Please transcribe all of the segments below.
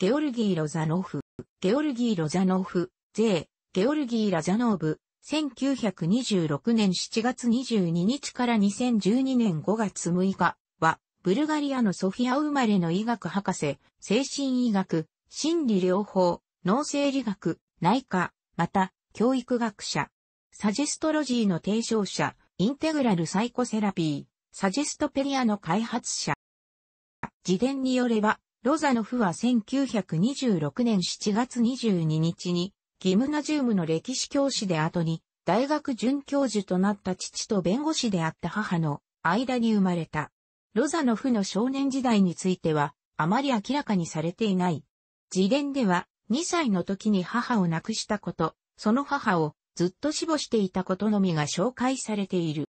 ゲオルギー・ロザノフ、ゲオルギー・ロザノフ、税、ゲオルギー・ラザノーブ、1926年7月22日から2012年5月6日は、ブルガリアのソフィア生まれの医学博士、精神医学、心理療法、脳生理学、内科、また、教育学者。サジェストロジーの提唱者、インテグラルサイコセラピー、サジェストペリアの開発者。自伝によれば、ロザノフは1926年7月22日に、ギムナジウムの歴史教師で後に、大学准教授となった父と弁護士であった母の間に生まれた。ロザノフの少年時代については、あまり明らかにされていない。自伝では、2歳の時に母を亡くしたこと、その母をずっと死母していたことのみが紹介されている。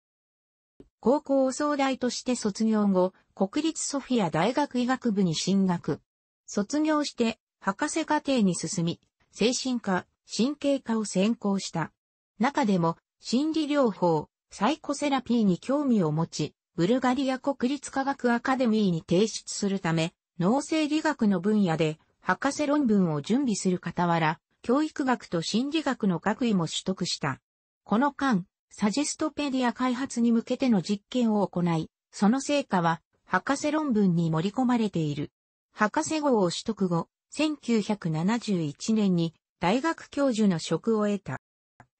高校を総大として卒業後、国立ソフィア大学医学部に進学。卒業して、博士課程に進み、精神科、神経科を専攻した。中でも、心理療法、サイコセラピーに興味を持ち、ブルガリア国立科学アカデミーに提出するため、脳生理学の分野で博士論文を準備する傍ら、教育学と心理学の学位も取得した。この間、サジェストペディア開発に向けての実験を行い、その成果は博士論文に盛り込まれている。博士号を取得後、1971年に大学教授の職を得た。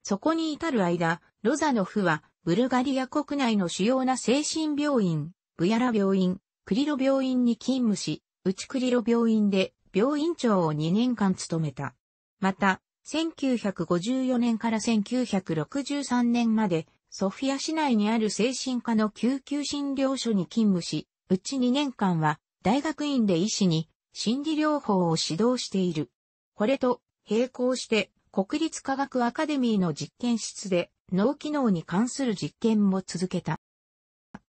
そこに至る間、ロザノフはブルガリア国内の主要な精神病院、ブヤラ病院、クリロ病院に勤務し、内クリロ病院で病院長を2年間務めた。また、1954年から1963年まで、ソフィア市内にある精神科の救急診療所に勤務し、うち2年間は大学院で医師に心理療法を指導している。これと並行して国立科学アカデミーの実験室で脳機能に関する実験も続けた。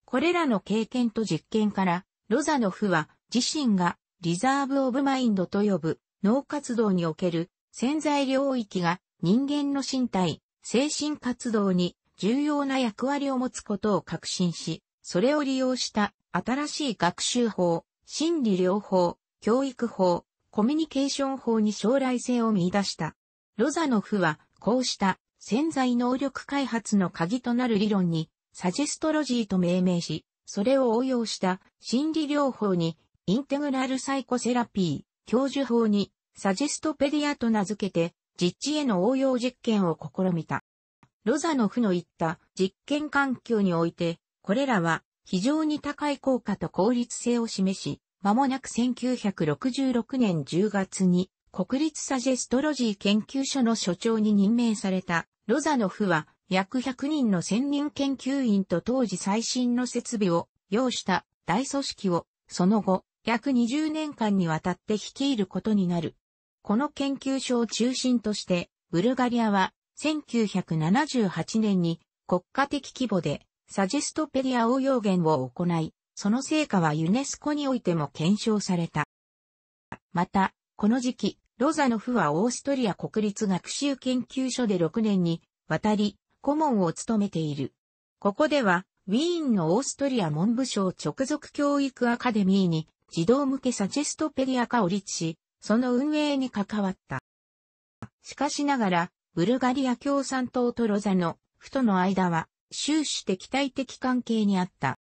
これらの経験と実験から、ロザノフは自身がリザーブ・オブ・マインドと呼ぶ脳活動における潜在領域が人間の身体、精神活動に重要な役割を持つことを確信し、それを利用した新しい学習法、心理療法、教育法、コミュニケーション法に将来性を見出した。ロザノフは、こうした潜在能力開発の鍵となる理論に、サジェストロジーと命名し、それを応用した心理療法に、インテグラルサイコセラピー、教授法に、サジェストペディアと名付けて、実地への応用実験を試みた。ロザノフの言った実験環境において、これらは非常に高い効果と効率性を示し、まもなく1966年10月に国立サジェストロジー研究所の所長に任命されたロザノフは約100人の専任研究員と当時最新の設備を要した大組織をその後約20年間にわたって率いることになる。この研究所を中心としてブルガリアは1978年に国家的規模でサジストペディア応用言を行い、その成果はユネスコにおいても検証された。また、この時期、ロザノフはオーストリア国立学習研究所で6年にわたり顧問を務めている。ここでは、ウィーンのオーストリア文部省直属教育アカデミーに児童向けサジェストペディア化を立地し、その運営に関わった。しかしながら、ブルガリア共産党とロザノフとの間は終始敵対的関係にあった。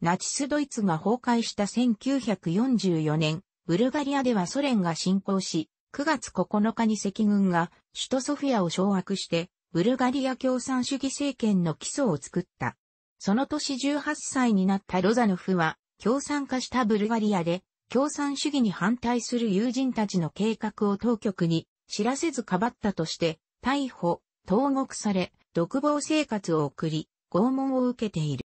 ナチスドイツが崩壊した1944年、ブルガリアではソ連が侵攻し、9月9日に赤軍が首都ソフィアを掌握して、ブルガリア共産主義政権の基礎を作った。その年18歳になったロザノフは、共産化したブルガリアで、共産主義に反対する友人たちの計画を当局に知らせずかばったとして、逮捕、投獄され、独房生活を送り、拷問を受けている。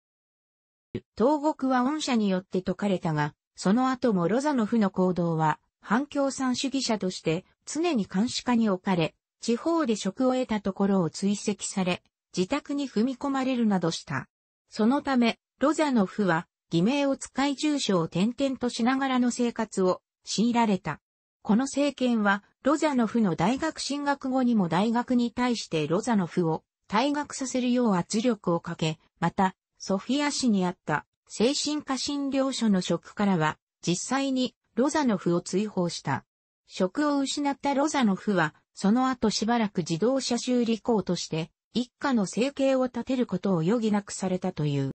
東国は恩赦によって解かれたが、その後もロザノフの行動は、反共産主義者として常に監視下に置かれ、地方で職を得たところを追跡され、自宅に踏み込まれるなどした。そのため、ロザノフは、偽名を使い住所を転々としながらの生活を強いられた。この政権は、ロザノフの大学進学後にも大学に対してロザノフを退学させるよう圧力をかけ、また、ソフィア市にあった精神科診療所の職からは、実際にロザノフを追放した。職を失ったロザノフは、その後しばらく自動車修理工として、一家の生計を立てることを余儀なくされたという。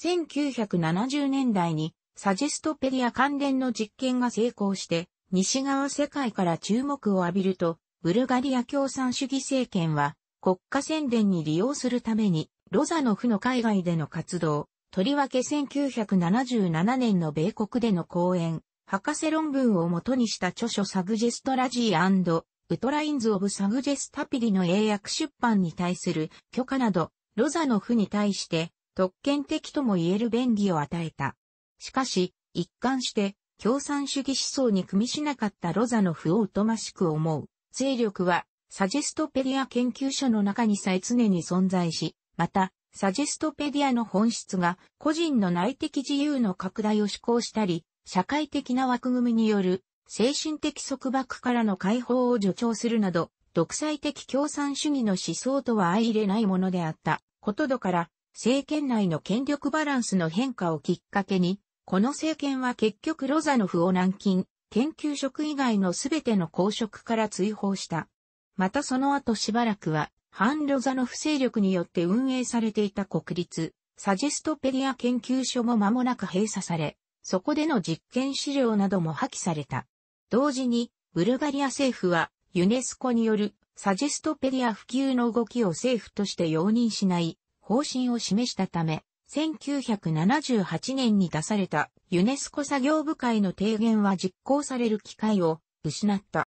1970年代に、サジェストペディア関連の実験が成功して、西側世界から注目を浴びると、ブルガリア共産主義政権は、国家宣伝に利用するために、ロザのフの海外での活動、とりわけ1977年の米国での講演、博士論文をもとにした著書サグジェストラジーウトラインズ・オブ・サグジェスタピリの英訳出版に対する許可など、ロザのフに対して特権的とも言える便宜を与えた。しかし、一貫して共産主義思想に組みしなかったロザのフを疎ましく思う。勢力はサジェストペディア研究所の中にさえ常に存在し、また、サジェストペディアの本質が個人の内的自由の拡大を施行したり、社会的な枠組みによる精神的束縛からの解放を助長するなど、独裁的共産主義の思想とは相入れないものであったことどから、政権内の権力バランスの変化をきっかけに、この政権は結局ロザノフを軟禁、研究職以外のすべての公職から追放した。またその後しばらくは、反ロザノフ勢力によって運営されていた国立、サジェストペディア研究所も間もなく閉鎖され、そこでの実験資料なども破棄された。同時に、ブルガリア政府は、ユネスコによるサジェストペディア普及の動きを政府として容認しない方針を示したため、1978年に出されたユネスコ作業部会の提言は実行される機会を失った。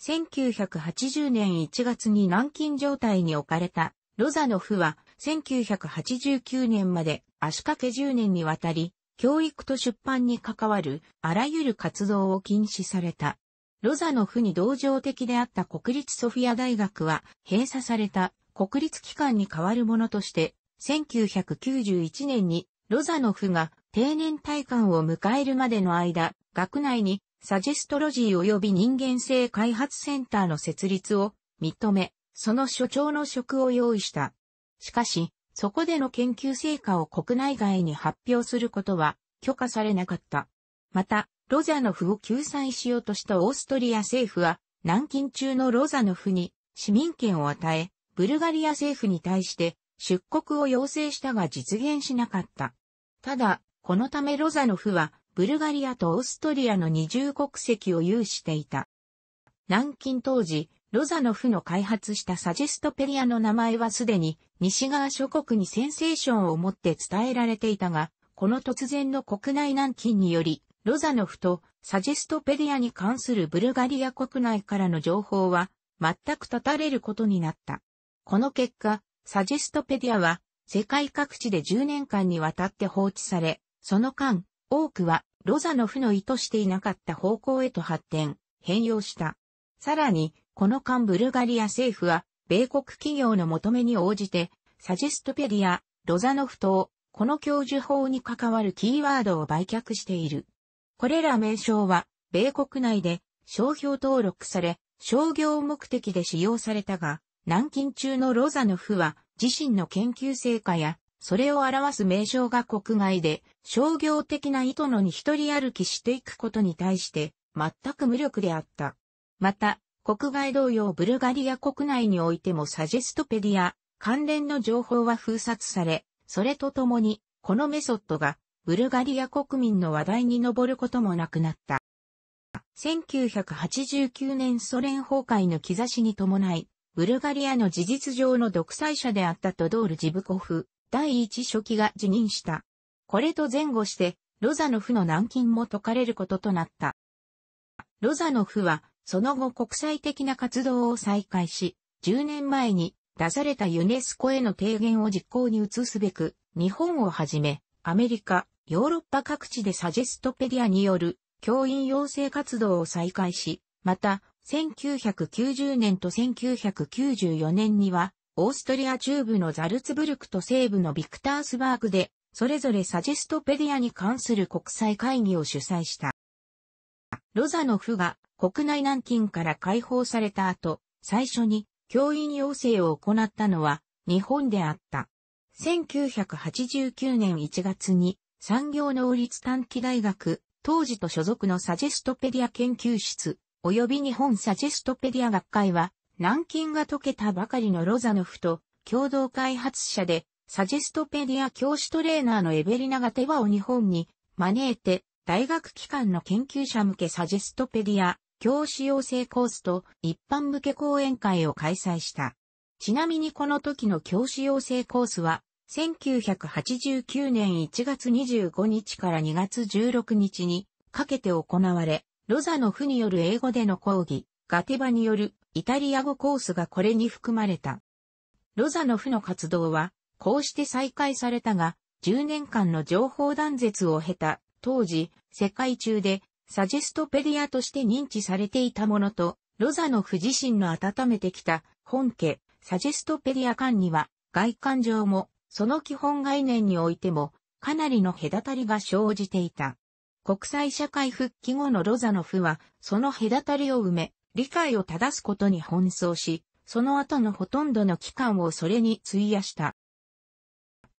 1980年1月に軟禁状態に置かれたロザノフは1989年まで足掛け10年にわたり教育と出版に関わるあらゆる活動を禁止された。ロザノフに同情的であった国立ソフィア大学は閉鎖された国立機関に代わるものとして1991年にロザノフが定年退官を迎えるまでの間学内にサジェストロジー及び人間性開発センターの設立を認め、その所長の職を用意した。しかし、そこでの研究成果を国内外に発表することは許可されなかった。また、ロザノフを救済しようとしたオーストリア政府は、南京中のロザノフに市民権を与え、ブルガリア政府に対して出国を要請したが実現しなかった。ただ、このためロザノフはブルガリアとオーストリアの二重国籍を有していた。南京当時、ロザノフの開発したサジェストペリアの名前はすでに西側諸国にセンセーションを持って伝えられていたが、この突然の国内南京により、ロザノフとサジェストペリアに関するブルガリア国内からの情報は全く断たれることになった。この結果、サジェストペディアは世界各地で10年間にわたって放置され、その間、多くはロザノフの意図していなかった方向へと発展、変容した。さらに、この間ブルガリア政府は、米国企業の求めに応じて、サジェストペディア、ロザノフ等、この教授法に関わるキーワードを売却している。これら名称は、米国内で商標登録され、商業目的で使用されたが、軟禁中のロザノフは自身の研究成果やそれを表す名称が国外で、商業的な意図のに一人歩きしていくことに対して、全く無力であった。また、国外同様ブルガリア国内においてもサジェストペディア、関連の情報は封殺され、それとともに、このメソッドが、ブルガリア国民の話題に上ることもなくなった。1989年ソ連崩壊の兆しに伴い、ブルガリアの事実上の独裁者であったトドール・ジブコフ、第一書記が辞任した。これと前後して、ロザノフの軟禁も解かれることとなった。ロザノフは、その後国際的な活動を再開し、10年前に出されたユネスコへの提言を実行に移すべく、日本をはじめ、アメリカ、ヨーロッパ各地でサジェストペディアによる教員養成活動を再開し、また、1990年と1994年には、オーストリア中部のザルツブルクと西部のビクタースバーグで、それぞれサジェストペディアに関する国際会議を主催した。ロザノフが国内南京から解放された後、最初に教員要請を行ったのは日本であった。1989年1月に産業能率短期大学、当時と所属のサジェストペディア研究室、及び日本サジェストペディア学会は南京が解けたばかりのロザノフと共同開発者で、サジェストペディア教師トレーナーのエベリナが手羽を日本に招いて、大学機関の研究者向けサジェストペディア教師養成コースと一般向け講演会を開催した。ちなみにこの時の教師養成コースは、1989年1月25日から2月16日にかけて行われ、ロザノフによる英語での講義、ガテバによるイタリア語コースがこれに含まれた。ロザノフの活動は、こうして再開されたが、10年間の情報断絶を経た、当時、世界中で、サジェストペディアとして認知されていたものと、ロザノフ自身の温めてきた、本家、サジェストペディア間には、外観上も、その基本概念においても、かなりの隔たりが生じていた。国際社会復帰後のロザノフは、その隔たりを埋め、理解を正すことに奔走し、その後のほとんどの期間をそれに費やした。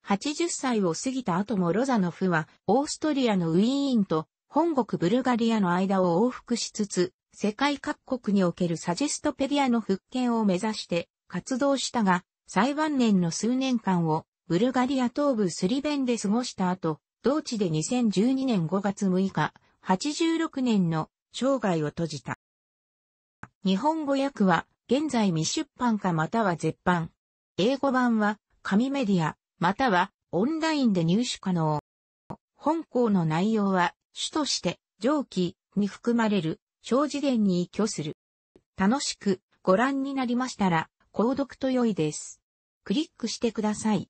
80歳を過ぎた後もロザノフは、オーストリアのウィーンと本国ブルガリアの間を往復しつつ、世界各国におけるサジェストペディアの復権を目指して活動したが、最晩年の数年間をブルガリア東部スリベンで過ごした後、同地で2012年5月6日、86年の生涯を閉じた。日本語訳は、現在未出版かまたは絶版。英語版は、紙メディア、または、オンラインで入手可能。本校の内容は、主として、上記に含まれる、小辞典に依拠する。楽しくご覧になりましたら、購読と良いです。クリックしてください。